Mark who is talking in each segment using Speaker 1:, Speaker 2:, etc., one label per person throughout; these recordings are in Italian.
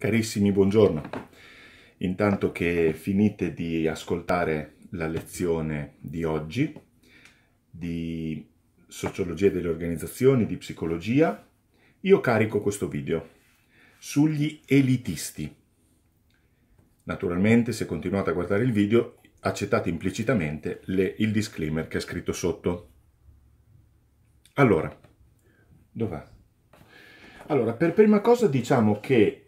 Speaker 1: Carissimi, buongiorno. Intanto che finite di ascoltare la lezione di oggi di sociologia delle organizzazioni, di psicologia, io carico questo video sugli elitisti. Naturalmente, se continuate a guardare il video, accettate implicitamente le, il disclaimer che è scritto sotto. Allora, dov'è? Allora, per prima cosa diciamo che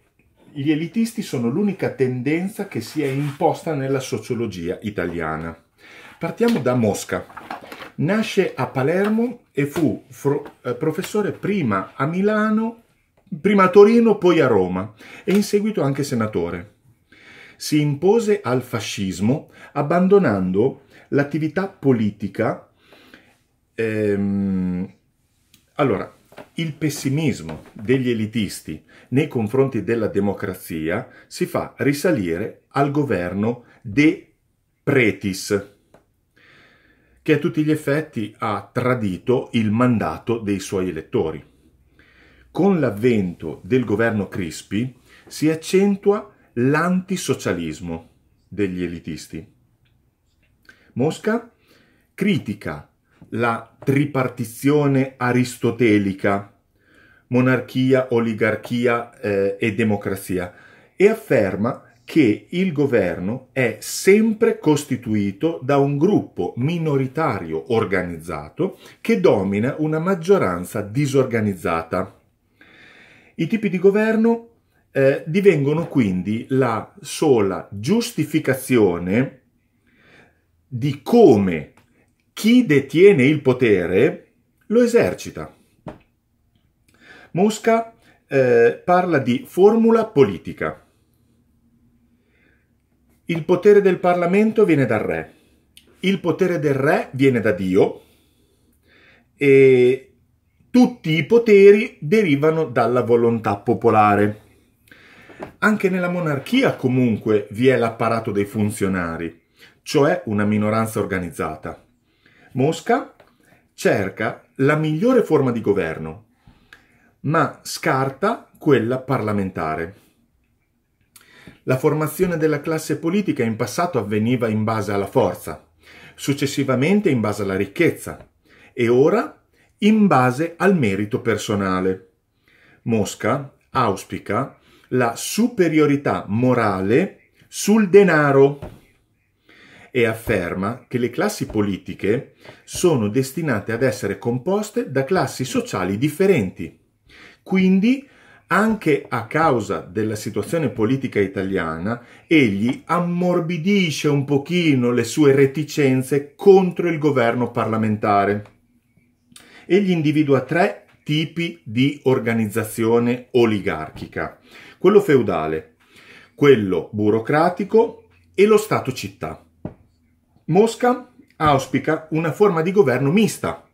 Speaker 1: gli elitisti sono l'unica tendenza che si è imposta nella sociologia italiana. Partiamo da Mosca. Nasce a Palermo e fu fro- eh, professore prima a Milano, prima a Torino, poi a Roma e in seguito anche senatore. Si impose al fascismo abbandonando l'attività politica. Ehm, allora, il pessimismo degli elitisti nei confronti della democrazia si fa risalire al governo De Pretis, che a tutti gli effetti ha tradito il mandato dei suoi elettori. Con l'avvento del governo Crispi si accentua l'antisocialismo degli elitisti. Mosca critica la tripartizione aristotelica, monarchia, oligarchia eh, e democrazia, e afferma che il governo è sempre costituito da un gruppo minoritario organizzato che domina una maggioranza disorganizzata. I tipi di governo eh, divengono quindi la sola giustificazione di come chi detiene il potere lo esercita. Mosca eh, parla di formula politica. Il potere del Parlamento viene dal re, il potere del re viene da Dio e tutti i poteri derivano dalla volontà popolare. Anche nella monarchia comunque vi è l'apparato dei funzionari, cioè una minoranza organizzata. Mosca cerca la migliore forma di governo, ma scarta quella parlamentare. La formazione della classe politica in passato avveniva in base alla forza, successivamente in base alla ricchezza e ora in base al merito personale. Mosca auspica la superiorità morale sul denaro e afferma che le classi politiche sono destinate ad essere composte da classi sociali differenti. Quindi, anche a causa della situazione politica italiana, egli ammorbidisce un pochino le sue reticenze contro il governo parlamentare. Egli individua tre tipi di organizzazione oligarchica. Quello feudale, quello burocratico e lo Stato città. Mosca auspica una forma di governo mista,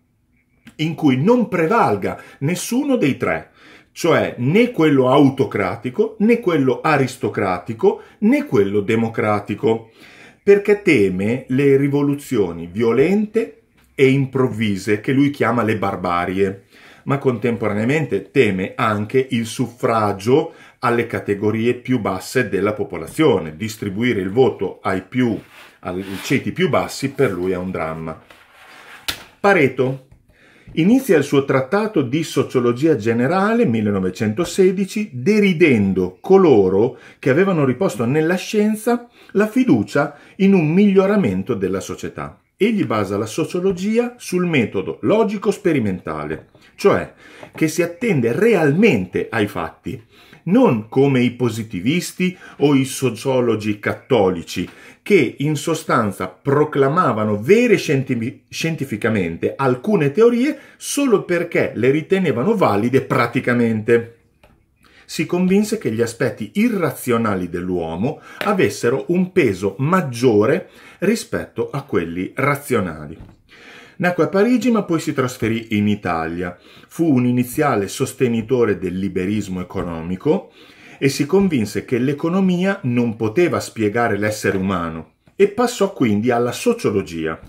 Speaker 1: in cui non prevalga nessuno dei tre, cioè né quello autocratico, né quello aristocratico, né quello democratico, perché teme le rivoluzioni violente e improvvise che lui chiama le barbarie, ma contemporaneamente teme anche il suffragio alle categorie più basse della popolazione, distribuire il voto ai più ai ceti più bassi per lui è un dramma. Pareto inizia il suo trattato di sociologia generale 1916 deridendo coloro che avevano riposto nella scienza la fiducia in un miglioramento della società. Egli basa la sociologia sul metodo logico-sperimentale, cioè che si attende realmente ai fatti non come i positivisti o i sociologi cattolici, che in sostanza proclamavano vere scientificamente alcune teorie solo perché le ritenevano valide praticamente si convinse che gli aspetti irrazionali dell'uomo avessero un peso maggiore rispetto a quelli razionali. Nacque a Parigi ma poi si trasferì in Italia. Fu un iniziale sostenitore del liberismo economico e si convinse che l'economia non poteva spiegare l'essere umano e passò quindi alla sociologia.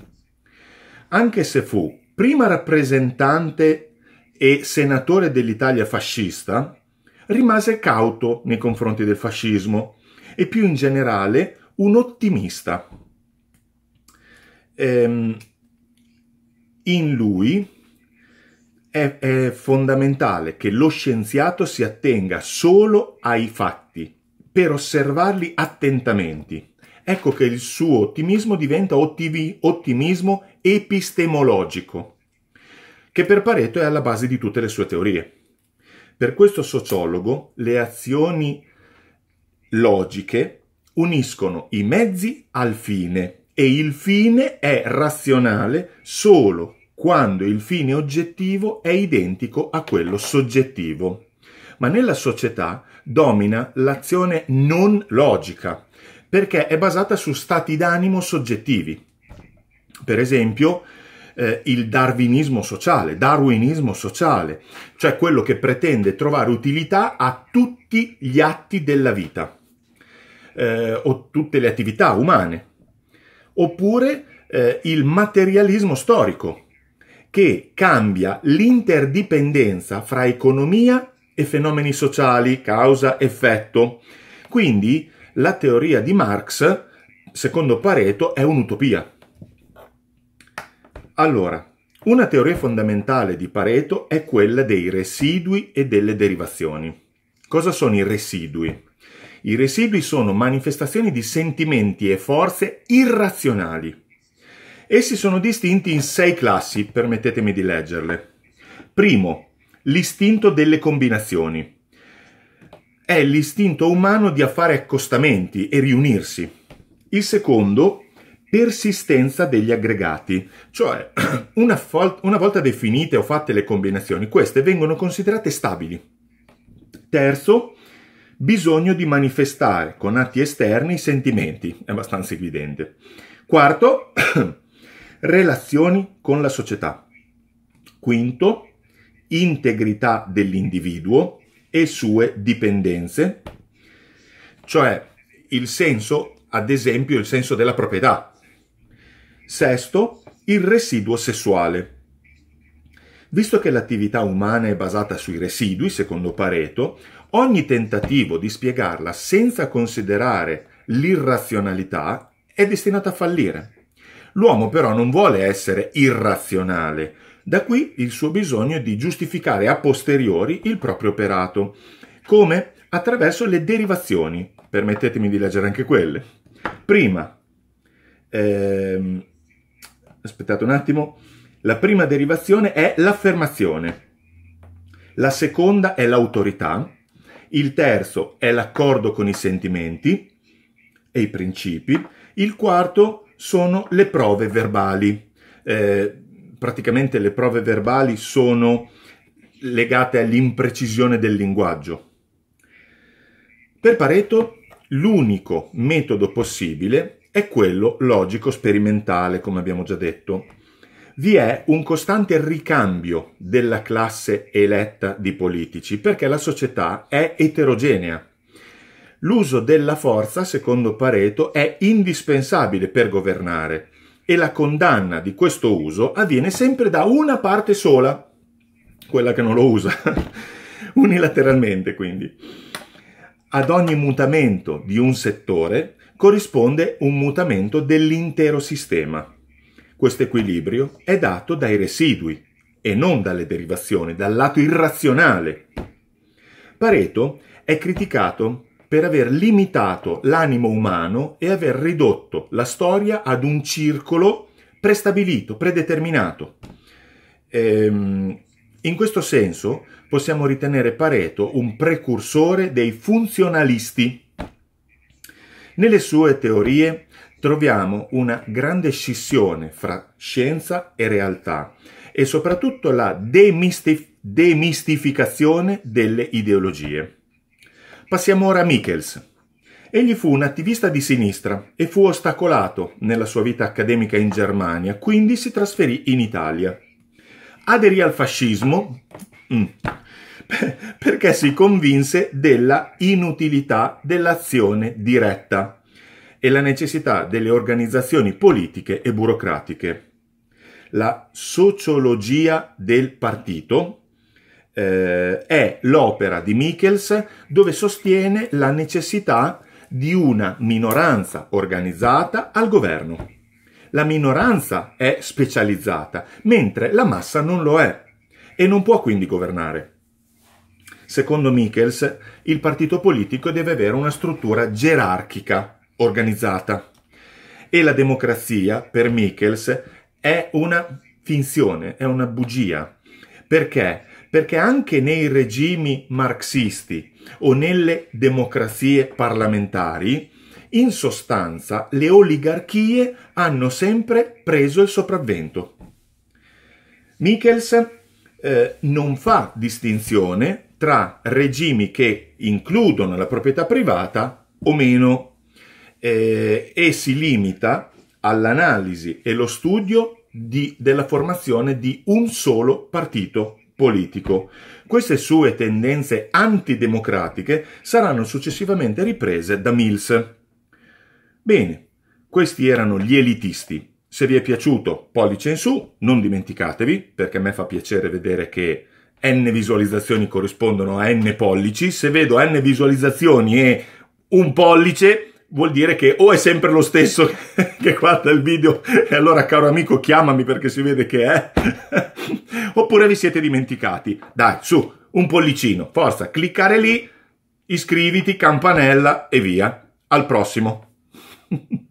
Speaker 1: Anche se fu prima rappresentante e senatore dell'Italia fascista, rimase cauto nei confronti del fascismo e più in generale un ottimista. Ehm, in lui è, è fondamentale che lo scienziato si attenga solo ai fatti per osservarli attentamente. Ecco che il suo ottimismo diventa ottivi, ottimismo epistemologico, che per Pareto è alla base di tutte le sue teorie. Per questo sociologo le azioni logiche uniscono i mezzi al fine e il fine è razionale solo quando il fine oggettivo è identico a quello soggettivo. Ma nella società domina l'azione non logica, perché è basata su stati d'animo soggettivi. Per esempio, eh, il darwinismo sociale, darwinismo sociale, cioè quello che pretende trovare utilità a tutti gli atti della vita eh, o tutte le attività umane oppure eh, il materialismo storico, che cambia l'interdipendenza fra economia e fenomeni sociali, causa-effetto. Quindi la teoria di Marx, secondo Pareto, è un'utopia. Allora, una teoria fondamentale di Pareto è quella dei residui e delle derivazioni. Cosa sono i residui? I residui sono manifestazioni di sentimenti e forze irrazionali. Essi sono distinti in sei classi, permettetemi di leggerle. Primo, l'istinto delle combinazioni. È l'istinto umano di fare accostamenti e riunirsi. Il secondo, persistenza degli aggregati, cioè una, fol- una, volta definite o fatte le combinazioni, queste vengono considerate stabili. Terzo, bisogno di manifestare con atti esterni i sentimenti, è abbastanza evidente. Quarto, relazioni con la società. Quinto, integrità dell'individuo e sue dipendenze, cioè il senso, ad esempio, il senso della proprietà. Sesto, il residuo sessuale. Visto che l'attività umana è basata sui residui, secondo Pareto, Ogni tentativo di spiegarla senza considerare l'irrazionalità è destinato a fallire. L'uomo però non vuole essere irrazionale, da qui il suo bisogno di giustificare a posteriori il proprio operato. Come? Attraverso le derivazioni. Permettetemi di leggere anche quelle. Prima, ehm, aspettate un attimo, la prima derivazione è l'affermazione, la seconda è l'autorità, il terzo è l'accordo con i sentimenti e i principi. Il quarto sono le prove verbali. Eh, praticamente le prove verbali sono legate all'imprecisione del linguaggio. Per Pareto l'unico metodo possibile è quello logico sperimentale, come abbiamo già detto vi è un costante ricambio della classe eletta di politici perché la società è eterogenea. L'uso della forza, secondo Pareto, è indispensabile per governare e la condanna di questo uso avviene sempre da una parte sola, quella che non lo usa, unilateralmente quindi. Ad ogni mutamento di un settore corrisponde un mutamento dell'intero sistema. Questo equilibrio è dato dai residui e non dalle derivazioni, dal lato irrazionale. Pareto è criticato per aver limitato l'animo umano e aver ridotto la storia ad un circolo prestabilito, predeterminato. Ehm, in questo senso possiamo ritenere Pareto un precursore dei funzionalisti. Nelle sue teorie troviamo una grande scissione fra scienza e realtà e soprattutto la demistif demistificazione delle ideologie. Passiamo ora a Michels. Egli fu un attivista di sinistra e fu ostacolato nella sua vita accademica in Germania, quindi si trasferì in Italia. Aderì al fascismo mm, perché si convinse della inutilità dell'azione diretta e la necessità delle organizzazioni politiche e burocratiche. La sociologia del partito eh, è l'opera di Michels dove sostiene la necessità di una minoranza organizzata al governo. La minoranza è specializzata, mentre la massa non lo è e non può quindi governare. Secondo Michels, il partito politico deve avere una struttura gerarchica organizzata. E la democrazia, per Michels, è una finzione, è una bugia. Perché? Perché anche nei regimi marxisti o nelle democrazie parlamentari, in sostanza le oligarchie hanno sempre preso il sopravvento. Michels eh, non fa distinzione tra regimi che includono la proprietà privata o meno eh, e si limita all'analisi e lo studio di, della formazione di un solo partito politico. Queste sue tendenze antidemocratiche saranno successivamente riprese da Mills. Bene, questi erano gli elitisti. Se vi è piaciuto, pollice in su, non dimenticatevi, perché a me fa piacere vedere che n visualizzazioni corrispondono a n pollici. Se vedo n visualizzazioni e un pollice, vuol dire che o è sempre lo stesso che guarda il video e allora caro amico chiamami perché si vede che è, oppure vi siete dimenticati. Dai, su, un pollicino, forza, cliccare lì, iscriviti, campanella e via. Al prossimo.